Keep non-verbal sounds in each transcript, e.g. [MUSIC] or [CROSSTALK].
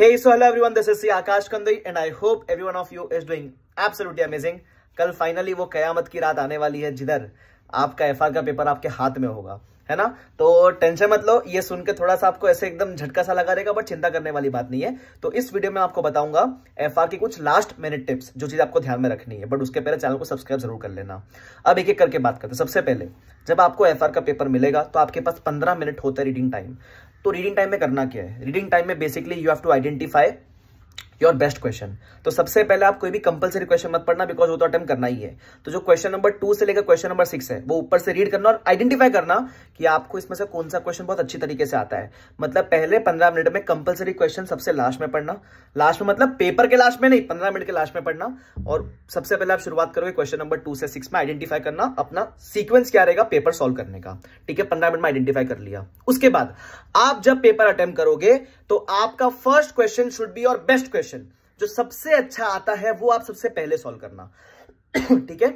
Hey, so hello everyone, this is C. Akash Kandoi, and I hope everyone of you is doing absolutely amazing. कल finally वो कयामत की रात आने वाली है जिधर आपका एफ का पेपर आपके हाथ में होगा है ना तो टेंशन मत लो ये सुन के थोड़ा सा आपको ऐसे एकदम झटका सा लगा रहेगा बट चिंता करने वाली बात नहीं है तो इस वीडियो में आपको बताऊंगा एफ की कुछ लास्ट मिनट टिप्स जो चीज आपको ध्यान में रखनी है बट उसके पहले चैनल को सब्सक्राइब जरूर कर लेना अब एक एक करके बात करते सबसे पहले जब आपको एफ का पेपर मिलेगा तो आपके पास पंद्रह मिनट होता है रीडिंग टाइम तो रीडिंग टाइम में करना क्या है रीडिंग टाइम में basically you have to identify your best question तो सबसे पहले आप कोई भी कंपलसरी क्वेश्चन मत पढ़ना बिकॉज वो तो अटेम्प्ट करना ही है तो जो क्वेश्चन नंबर टू से लेकर क्वेश्चन नंबर सिक्स है वो ऊपर से रीड करना और आइडेंटिफाई करना कि आपको इसमें से कौन सा क्वेश्चन बहुत अच्छी तरीके से आता है मतलब पहले पंद्रह मिनट में कंपलसरी क्वेश्चन सबसे लास्ट में पढ़ना लास्ट में मतलब पेपर के लास्ट में नहीं पंद्रह मिनट के लास्ट में पढ़ना और सबसे पहले आप शुरुआत करोगे क्वेश्चन नंबर टू से सिक्स में आइडेंटिफाई करना अपना सीक्वेंस क्या रहेगा पेपर सोल्व करने का ठीक है पंद्रह मिनट में आइडेंटिफाई कर लिया उसके बाद आप जब पेपर अटेम्प्ट करोगे तो आपका फर्स्ट क्वेश्चन शुड बी और बेस्ट क्वेश्चन जो सबसे अच्छा आता है वो आप सबसे पहले सोल्व करना [CLEARS THROAT] ठीक है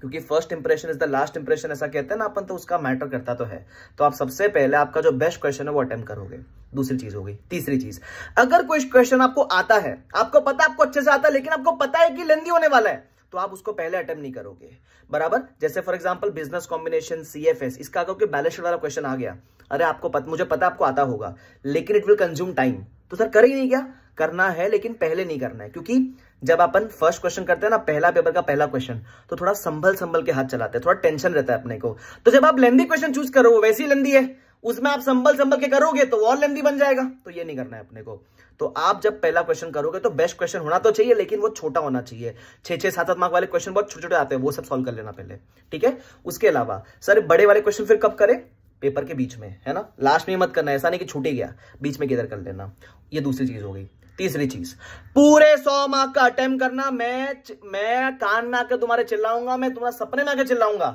क्योंकि first impression is the last impression ऐसा कहते हैं ना अपन तो उसका मैटर करता तो है तो आप सबसे पहले आपका जो बेस्ट क्वेश्चन है वो अटेम्प करोगे दूसरी चीज होगी तीसरी चीज अगर कोई क्वेश्चन आपको आता है आपको पता आपको अच्छे से आता है लेकिन आपको पता है कि लेंदी होने वाला है तो आप उसको पहले अटेम्प नहीं करोगे बराबर जैसे for example business combination C F S इसका बैलेंस वाला क्वेश्चन आ गया अरे आपको पत, मुझे पता आपको आता होगा लेकिन इट विल कंज्यूम टाइम तो सर कर ही नहीं क्या करना है लेकिन पहले नहीं करना है क्योंकि जब अपन फर्स्ट क्वेश्चन करते हैं ना पहला पेपर का पहला क्वेश्चन तो थोड़ा संभल संभल के हाथ चलाते हैं थोड़ा टेंशन रहता है अपने को तो जब आप लेंदी क्वेश्चन चूज करो वो वैसी लेंदी है उसमें आप संभल संभल के करोगे तो और लेंदी बन जाएगा तो ये नहीं करना है अपने को तो आप जब पहला क्वेश्चन करोगे तो बेस्ट क्वेश्चन होना तो चाहिए लेकिन वो छोटा होना चाहिए छह छह सात सात मार्क वाले क्वेश्चन बहुत छोटे छोटे आते हैं वो सब सोल्व कर लेना पहले ठीक है उसके अलावा सर बड़े वाले क्वेश्चन फिर कब करें पेपर के बीच में है ना लास्ट में मत करना ऐसा नहीं कि छूटे गया बीच में किधर कर लेना ये दूसरी चीज हो गई तीसरी चीज पूरे सौ मार्क का अटेम्प करना मैं मैं कान ना आकर तुम्हारे चिल्लाऊंगा मैं तुम्हारा सपने में आके चिल्लाऊंगा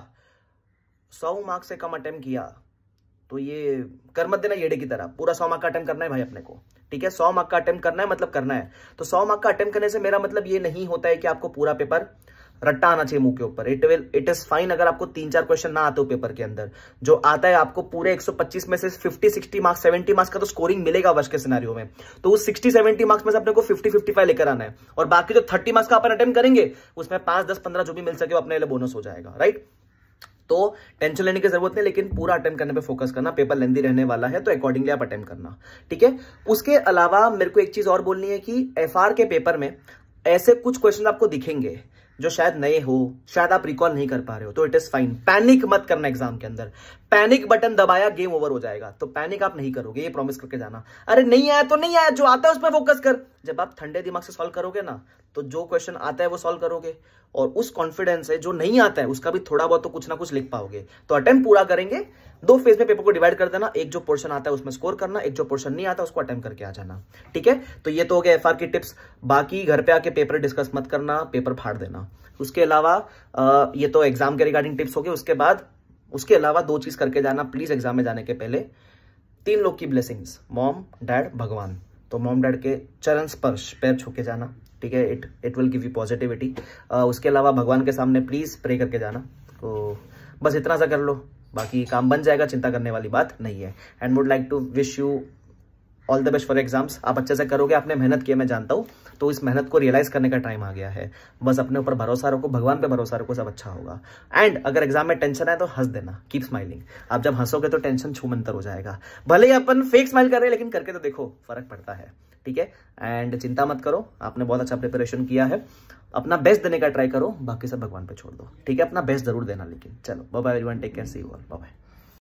सौ मार्क से कम अटेम्प किया तो ये कर मत देना येड़े की तरह पूरा सौ मार्क का अटेम्प करना है भाई अपने को ठीक है सौ मार्क का अटेम्प करना है मतलब करना है तो सौ मार्क का अटेम्प करने से मेरा मतलब ये नहीं होता है कि आपको पूरा पेपर रट्टा आना चाहिए मुंह के ऊपर it will it is fine अगर आपको तीन चार क्वेश्चन ना आते हो पेपर के अंदर जो आता है आपको पूरे 125 में से 50 60 मार्क्स 70 मार्क्स का तो स्कोरिंग मिलेगा वर्ष के सिनारियों में तो उस 60 70 मार्क्स में से अपने को 50 55 लेकर आना है और बाकी जो 30 मार्क्स का अपन अटेम्प्ट करेंगे उसमें पांच दस पंद्रह जो भी मिल सके वो अपने लिए बोनस हो जाएगा राइट तो टेंशन लेने की जरूरत नहीं लेकिन पूरा अटेम्प्ट करने पे फोकस करना पेपर लेंदी रहने वाला है तो अकॉर्डिंगली आप अटेम्प्ट करना ठीक है उसके अलावा मेरे को एक चीज और बोलनी है कि एफ के पेपर में ऐसे कुछ क्वेश्चन आपको दिखेंगे जो शायद नए हो शायद आप रिकॉल नहीं कर पा रहे हो तो इट इज फाइन पैनिक मत करना एग्जाम के अंदर पैनिक बटन दबाया गेम ओवर हो जाएगा तो पैनिक आप नहीं करोगे ये प्रॉमिस करके जाना अरे नहीं आया तो नहीं आया जो आता है उस पर फोकस कर जब आप ठंडे दिमाग से सॉल्व करोगे ना तो जो क्वेश्चन आता है वो सॉल्व करोगे और उस कॉन्फिडेंस से जो नहीं आता है उसका भी थोड़ा बहुत तो कुछ ना कुछ लिख पाओगे तो अटेम्प्ट पूरा करेंगे दो फेज में पेपर को डिवाइड कर देना एक जो पोर्शन आता है उसमें स्कोर करना एक जो पोर्शन नहीं आता उसको अटेम्प्ट करके आ जाना ठीक है तो ये तो हो गया एफ की टिप्स बाकी घर पे आके पेपर डिस्कस मत करना पेपर फाड़ देना उसके अलावा ये तो एग्जाम के रिगार्डिंग टिप्स हो गए उसके बाद उसके अलावा दो चीज करके जाना प्लीज एग्जाम में जाने के पहले तीन लोग की ब्लेसिंग्स मॉम डैड भगवान तो मॉम डैड के चरण स्पर्श पैर छू के जाना ठीक है it it will give you positivity उसके अलावा भगवान के सामने प्लीज़ प्रे करके जाना तो बस इतना सा कर लो बाकी काम बन जाएगा चिंता करने वाली बात नहीं है and would like to wish you all the best for exams आप अच्छे से करोगे आपने मेहनत किया मैं जानता हूँ तो इस मेहनत को रियलाइज करने का टाइम आ गया है बस अपने ऊपर भरोसा रखो भगवान पे भरोसा रखो सब अच्छा होगा एंड अगर एग्जाम में टेंशन है तो हंस देना कीप स्माइलिंग आप जब हंसोगे तो टेंशन छू मंतर हो जाएगा भले ही अपन फेक स्माइल कर रहे हैं लेकिन करके तो देखो फर्क पड़ता है ठीक है एंड चिंता मत करो आपने बहुत अच्छा प्रिपरेशन किया है अपना बेस्ट देने का ट्राई करो बाकी सब भगवान पे छोड़ दो ठीक है अपना बेस्ट जरूर देना लेकिन चलो bye bye take care see you all bye